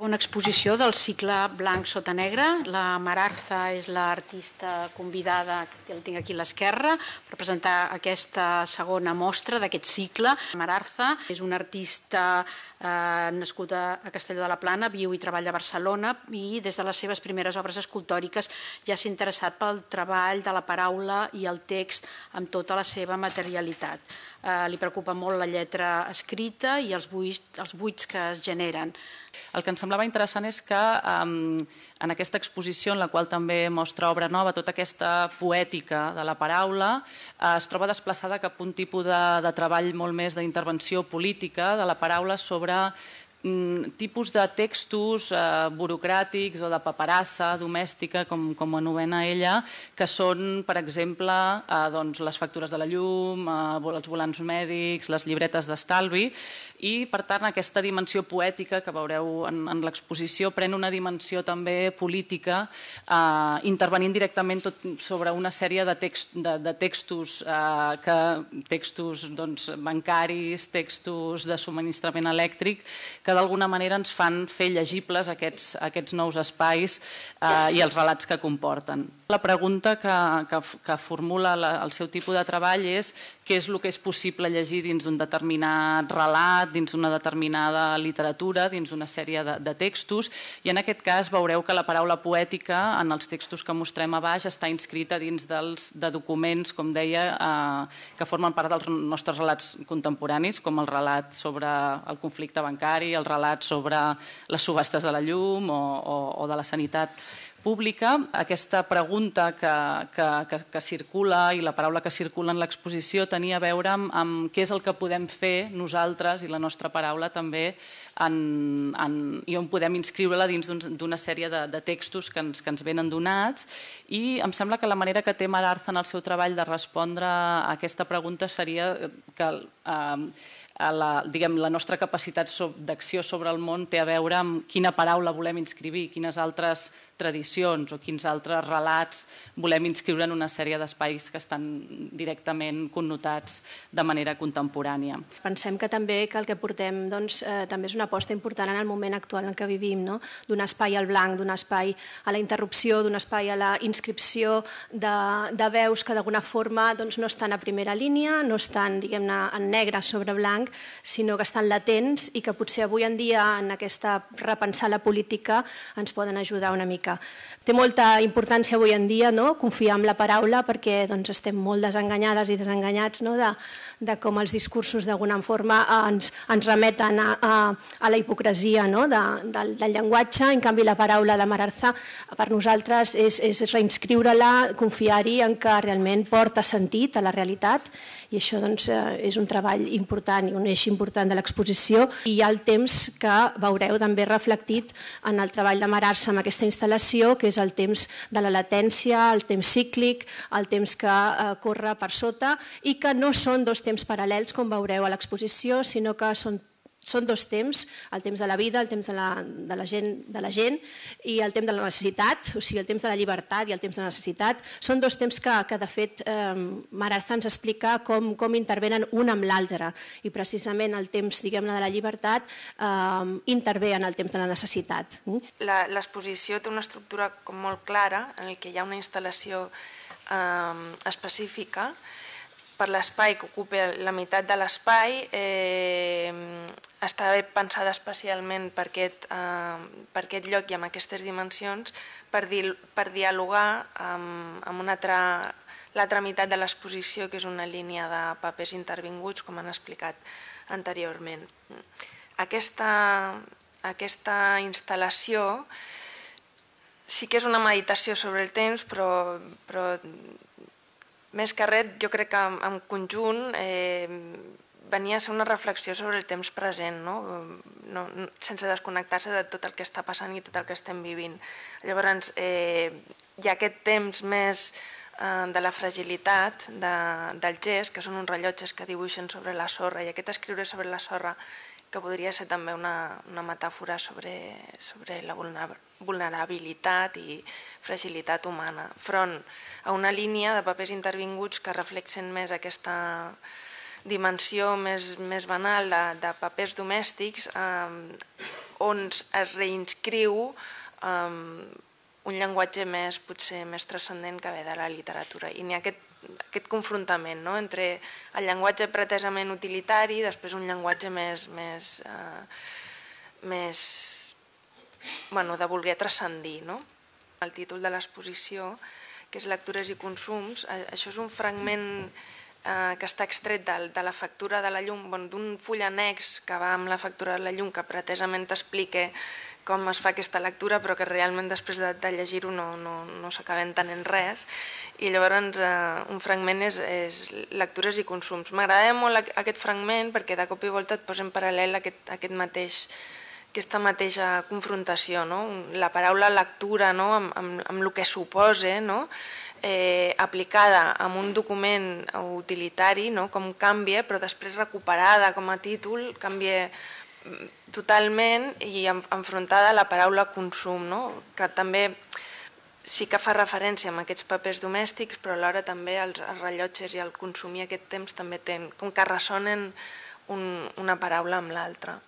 Una exposició del cicle Blanc sota negre. La Mararza és l'artista convidada, que el tinc aquí a l'esquerra, per presentar aquesta segona mostra d'aquest cicle. Mararza és un artista eh, nascut a, a Castelló de la Plana, viu i treballa a Barcelona i des de les seves primeres obres escultòriques ja s'ha interessat pel treball de la paraula i el text amb tota la seva materialitat. Eh, li preocupa molt la lletra escrita i els buits, els buits que es generen. El que ens semblava interessant és que en aquesta exposició, en la qual també mostra obra nova, tota aquesta poètica de la paraula, eh, es troba desplaçada cap a un tipus de, de treball molt més d'intervenció política de la paraula sobre Mm, tipus de textos eh, burocràtics o de paperassa domèstica, com, com anomena ella, que són, per exemple, eh, doncs, les factures de la llum, eh, els volants mèdics, les llibretes d'estalvi, i, per tant, aquesta dimensió poètica que veureu en, en l'exposició pren una dimensió també política, eh, intervenint directament sobre una sèrie de, text, de, de textos, eh, que, textos doncs, bancaris, textos de subministrament elèctric, que que d'alguna manera ens fan fer llegibles aquests, aquests nous espais eh, i els relats que comporten la pregunta que, que, que formula la, el seu tipus de treball és què és el que és possible llegir dins d'un determinat relat, dins d'una determinada literatura, dins d'una sèrie de, de textos, i en aquest cas veureu que la paraula poètica en els textos que mostrem a baix està inscrita dins dels, de documents, com deia, eh, que formen part dels nostres relats contemporanis, com el relat sobre el conflicte bancari, el relat sobre les subhastes de la llum o, o, o de la sanitat pública. Aquesta pregunta que, que, que, que circula i la paraula que circula en l'exposició tenia a veure amb, amb què és el que podem fer nosaltres i la nostra paraula també en, en, i on podem inscriure-la dins d'una un, sèrie de, de textos que ens, que ens venen donats i em sembla que la manera que té Mar en el seu treball de respondre a aquesta pregunta seria que eh, la, diguem, la nostra capacitat d'acció sobre el món té a veure amb quina paraula volem inscriure, quines altres tradicions o quins altres relats volem inscriure en una sèrie d'espais que estan directament connotats de manera contemporània. Pensem que també que el que portem doncs, eh, també és una aposta important en el moment actual en què vivim, no? d'un espai al blanc, d'un espai a la interrupció, d'un espai a la inscripció de, de veus que d'alguna forma doncs, no estan a primera línia, no estan diguem en negre sobre blanc, sinó que estan latents i que potser avui en dia en aquesta repensar la política ens poden ajudar una mica. Té molta importància avui en dia no? confiar en la paraula perquè doncs, estem molt desenganyades i desenganyats no? de, de com els discursos d'alguna forma ens, ens remeten a, a, a la hipocresia no? de, del, del llenguatge. En canvi, la paraula de Mararza per nosaltres és, és reinscriure-la, confiar-hi en que realment porta sentit a la realitat i això doncs, eh, és un treball important i un eix important de l'exposició i hi ha el temps que veureu també reflectit en el treball de se amb aquesta instal·lació, que és el temps de la latència, el temps cíclic, el temps que eh, corre per sota i que no són dos temps paral·lels, com veureu a l'exposició, sinó que són són dos temps, el temps de la vida, el temps de la, de la, gent, de la gent i el temps de la necessitat, o sigui, el temps de la llibertat i el temps de la necessitat. Són dos temps que, que de fet, eh, Maratha ens explica com, com intervenen un amb l'altre i precisament el temps, diguem-ne, de la llibertat eh, intervé en el temps de la necessitat. Mm? L'exposició té una estructura com molt clara en el que hi ha una instal·lació eh, específica per l'espai, que ocupa la meitat de l'espai, eh, està bé pensada especialment per aquest, eh, per aquest lloc i amb aquestes dimensions per, di per dialogar amb, amb una altra l'altra meitat de l'exposició, que és una línia de papers intervinguts, com han explicat anteriorment. Aquesta, aquesta instal·lació sí que és una meditació sobre el temps, però, però més que res, jo crec que en, conjunt eh, venia a ser una reflexió sobre el temps present, no? No, no, sense desconnectar-se de tot el que està passant i tot el que estem vivint. Llavors, eh, hi ha aquest temps més eh, de la fragilitat de, del gest, que són uns rellotges que dibuixen sobre la sorra, i aquest escriure sobre la sorra que podria ser també una, una metàfora sobre, sobre la vulnerabilitat i fragilitat humana, front a una línia de papers intervinguts que reflexen més aquesta dimensió més, més banal de, de papers domèstics eh, on es reinscriu eh, un llenguatge més potser més transcendent que ve de la literatura. I ni aquest aquest confrontament no? entre el llenguatge pretesament utilitari i després un llenguatge més, més, eh, més bueno, de voler transcendir. No? El títol de l'exposició, que és Lectures i consums, eh, això és un fragment eh, que està extret de, de la factura de la llum, bueno, d'un full annex que va amb la factura de la llum que pretesament t'explica com es fa aquesta lectura però que realment després de, de llegir-ho no, no, no s'acaba entenent res i llavors eh, un fragment és, és lectures i consums. M'agrada molt aquest fragment perquè de cop i volta et posa en paral·lel aquest, aquest mateix, aquesta mateixa confrontació, no? la paraula lectura no? amb, amb, amb el que suposa, no? eh, aplicada a un document utilitari, no? com canvia, però després recuperada com a títol, canvia mm, totalment i enfrontada a la paraula consum, no? que també sí que fa referència a aquests papers domèstics, però alhora també els, rellotges i el consumir aquest temps també tenen, com que ressonen un, una paraula amb l'altra.